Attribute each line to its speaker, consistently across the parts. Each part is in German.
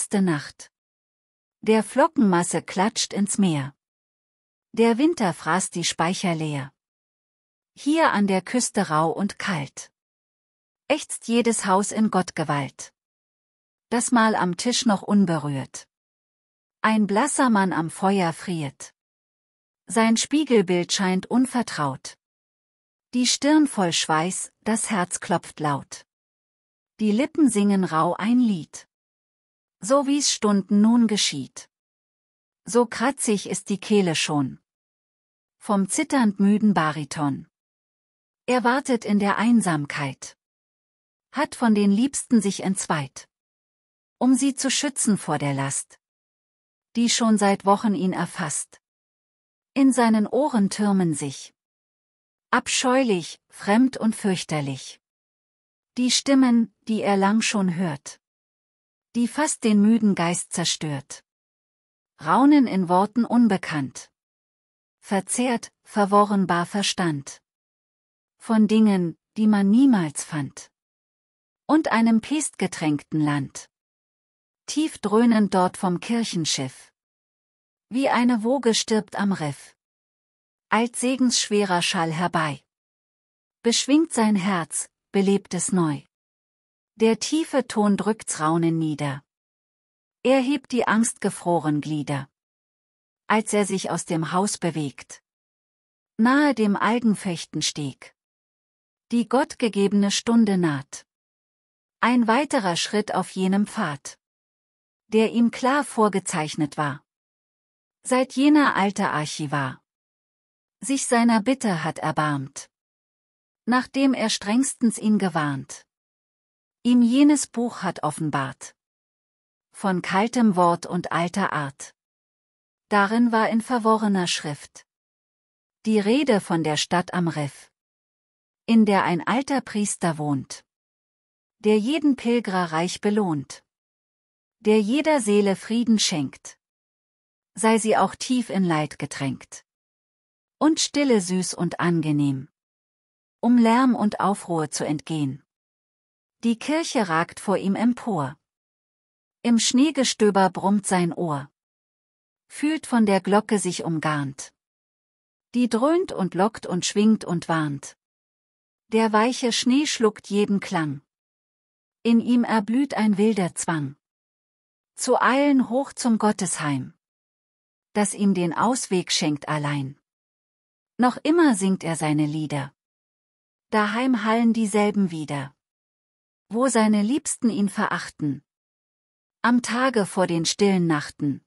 Speaker 1: nächste Nacht. Der Flockenmasse klatscht ins Meer. Der Winter fraß die Speicher leer. Hier an der Küste rau und kalt. Ächzt jedes Haus in Gottgewalt. Das Mal am Tisch noch unberührt. Ein blasser Mann am Feuer friert. Sein Spiegelbild scheint unvertraut. Die Stirn voll Schweiß, das Herz klopft laut. Die Lippen singen rau ein Lied. So wie's Stunden nun geschieht. So kratzig ist die Kehle schon. Vom zitternd müden Bariton. Er wartet in der Einsamkeit. Hat von den Liebsten sich entzweit. Um sie zu schützen vor der Last. Die schon seit Wochen ihn erfasst. In seinen Ohren türmen sich. Abscheulich, fremd und fürchterlich. Die Stimmen, die er lang schon hört die fast den müden Geist zerstört. Raunen in Worten unbekannt. Verzehrt, verworren bar Verstand. Von Dingen, die man niemals fand. Und einem pestgetränkten Land. Tief dröhnend dort vom Kirchenschiff. Wie eine Woge stirbt am Riff. Eilt segensschwerer Schall herbei. Beschwingt sein Herz, belebt es neu. Der tiefe Ton drückt's Raunen nieder. Er hebt die angstgefroren Glieder. Als er sich aus dem Haus bewegt. Nahe dem Algenfechtensteg. Die gottgegebene Stunde naht. Ein weiterer Schritt auf jenem Pfad. Der ihm klar vorgezeichnet war. Seit jener alte Archivar. Sich seiner Bitte hat erbarmt. Nachdem er strengstens ihn gewarnt ihm jenes Buch hat offenbart. Von kaltem Wort und alter Art. Darin war in verworrener Schrift die Rede von der Stadt am Riff, in der ein alter Priester wohnt, der jeden Pilger reich belohnt, der jeder Seele Frieden schenkt, sei sie auch tief in Leid getränkt und stille süß und angenehm, um Lärm und Aufruhr zu entgehen. Die Kirche ragt vor ihm empor. Im Schneegestöber brummt sein Ohr. Fühlt von der Glocke sich umgarnt. Die dröhnt und lockt und schwingt und warnt. Der weiche Schnee schluckt jeden Klang. In ihm erblüht ein wilder Zwang. Zu eilen hoch zum Gottesheim. Das ihm den Ausweg schenkt allein. Noch immer singt er seine Lieder. Daheim hallen dieselben wieder wo seine Liebsten ihn verachten. Am Tage vor den stillen Nachten.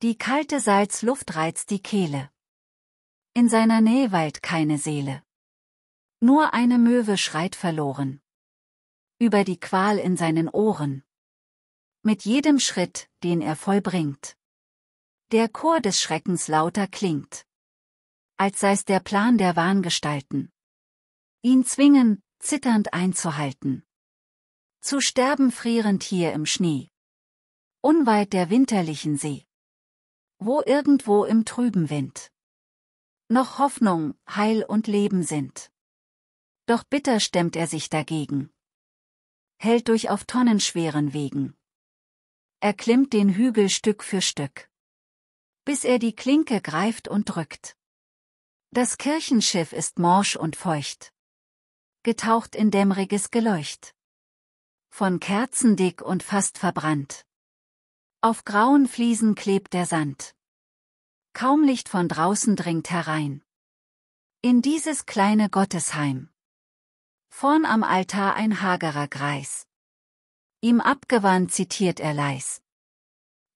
Speaker 1: Die kalte Salzluft reizt die Kehle. In seiner Nähe weilt keine Seele. Nur eine Möwe schreit verloren. Über die Qual in seinen Ohren. Mit jedem Schritt, den er vollbringt. Der Chor des Schreckens lauter klingt. Als sei's der Plan der Wahngestalten. Ihn zwingen, zitternd einzuhalten. Zu sterben frierend hier im Schnee. Unweit der winterlichen See. Wo irgendwo im trüben Wind. Noch Hoffnung, Heil und Leben sind. Doch bitter stemmt er sich dagegen. Hält durch auf tonnenschweren Wegen. Er klimmt den Hügel Stück für Stück. Bis er die Klinke greift und drückt. Das Kirchenschiff ist morsch und feucht. Getaucht in dämmeriges Geleucht von Kerzen dick und fast verbrannt. Auf grauen Fliesen klebt der Sand. Kaum Licht von draußen dringt herein. In dieses kleine Gottesheim. Vorn am Altar ein hagerer Greis. Ihm abgewandt zitiert er leis.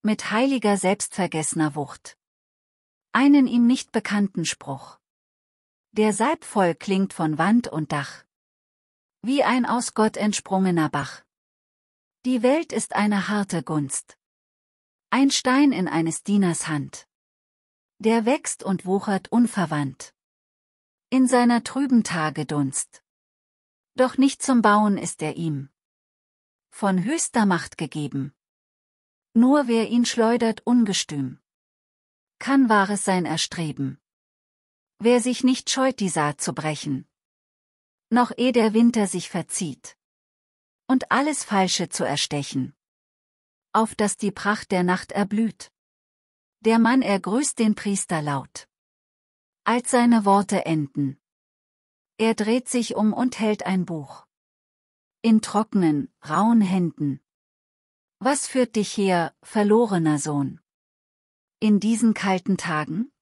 Speaker 1: Mit heiliger selbstvergessener Wucht. Einen ihm nicht bekannten Spruch. Der Salbvoll klingt von Wand und Dach. Wie ein aus Gott entsprungener Bach. Die Welt ist eine harte Gunst. Ein Stein in eines Dieners Hand. Der wächst und wuchert unverwandt. In seiner trüben Tage Dunst. Doch nicht zum Bauen ist er ihm. Von höchster Macht gegeben. Nur wer ihn schleudert ungestüm. Kann wahres sein Erstreben. Wer sich nicht scheut die Saat zu brechen. Noch eh der Winter sich verzieht und alles Falsche zu erstechen. Auf dass die Pracht der Nacht erblüht. Der Mann ergrüßt den Priester laut. Als seine Worte enden. Er dreht sich um und hält ein Buch. In trockenen, rauen Händen. Was führt dich her, verlorener Sohn? In diesen kalten Tagen?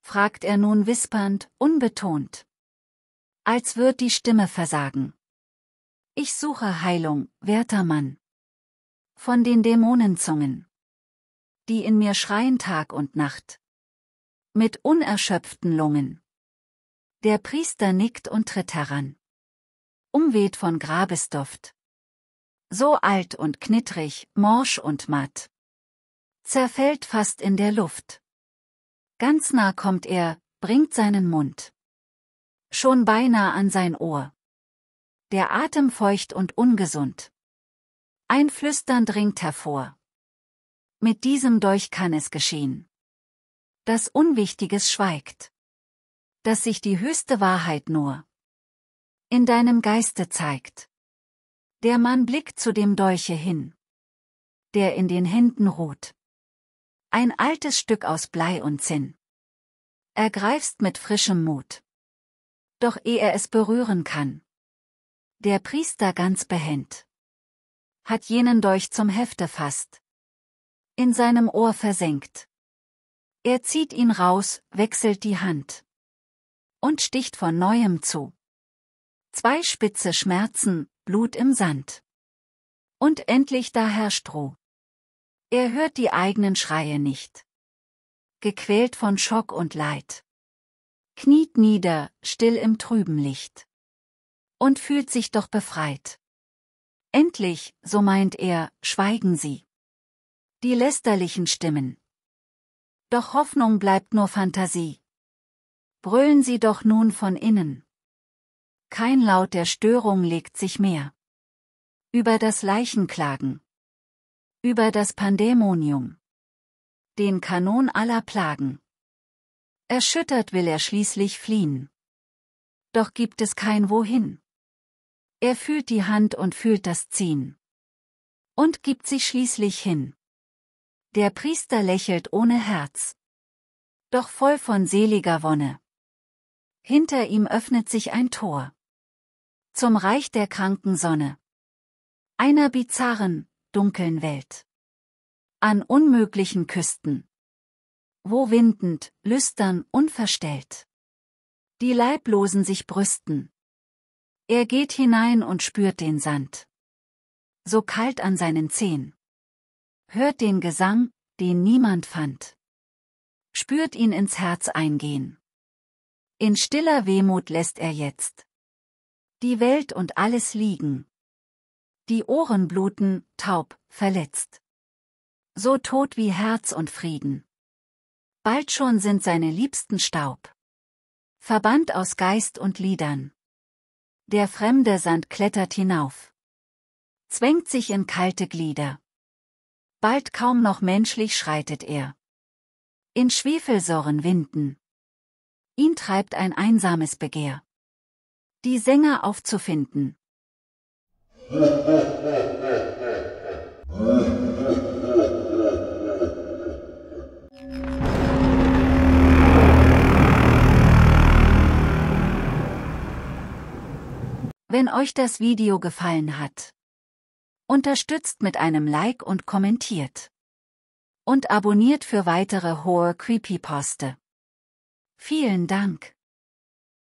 Speaker 1: fragt er nun wispernd, unbetont. Als wird die Stimme versagen. Ich suche Heilung, werter Mann. Von den Dämonenzungen. Die in mir schreien Tag und Nacht. Mit unerschöpften Lungen. Der Priester nickt und tritt heran. Umweht von Grabesduft. So alt und knittrig, morsch und matt. Zerfällt fast in der Luft. Ganz nah kommt er, bringt seinen Mund. Schon beinahe an sein Ohr der Atem feucht und ungesund. Ein Flüstern dringt hervor. Mit diesem Dolch kann es geschehen. Das Unwichtiges schweigt. Dass sich die höchste Wahrheit nur in deinem Geiste zeigt. Der Mann blickt zu dem Dolche hin, der in den Händen ruht. Ein altes Stück aus Blei und Zinn. Ergreifst mit frischem Mut. Doch ehe es berühren kann, der Priester ganz behend. Hat jenen Dolch zum Hefte fasst. In seinem Ohr versenkt. Er zieht ihn raus, wechselt die Hand. Und sticht von neuem zu. Zwei spitze Schmerzen, Blut im Sand. Und endlich da herrscht Ruh. Er hört die eigenen Schreie nicht. Gequält von Schock und Leid. Kniet nieder, still im trüben Licht und fühlt sich doch befreit. Endlich, so meint er, schweigen sie. Die lästerlichen Stimmen. Doch Hoffnung bleibt nur Fantasie. Brüllen sie doch nun von innen. Kein Laut der Störung legt sich mehr. Über das Leichenklagen. Über das Pandämonium. Den Kanon aller Plagen. Erschüttert will er schließlich fliehen. Doch gibt es kein Wohin. Er fühlt die Hand und fühlt das Ziehen. Und gibt sich schließlich hin. Der Priester lächelt ohne Herz. Doch voll von seliger Wonne. Hinter ihm öffnet sich ein Tor. Zum Reich der kranken Sonne. Einer bizarren, dunklen Welt. An unmöglichen Küsten. Wo windend, lüstern, unverstellt. Die Leiblosen sich brüsten. Er geht hinein und spürt den Sand. So kalt an seinen Zehen. Hört den Gesang, den niemand fand. Spürt ihn ins Herz eingehen. In stiller Wehmut lässt er jetzt die Welt und alles liegen. Die Ohren bluten, taub, verletzt. So tot wie Herz und Frieden. Bald schon sind seine Liebsten Staub. Verbannt aus Geist und Liedern. Der fremde Sand klettert hinauf. Zwängt sich in kalte Glieder. Bald kaum noch menschlich schreitet er. In Schwefelsorren winden. Ihn treibt ein einsames Begehr. Die Sänger aufzufinden. Wenn euch das Video gefallen hat, unterstützt mit einem Like und kommentiert. Und abonniert für weitere hohe Creepyposte. Vielen Dank.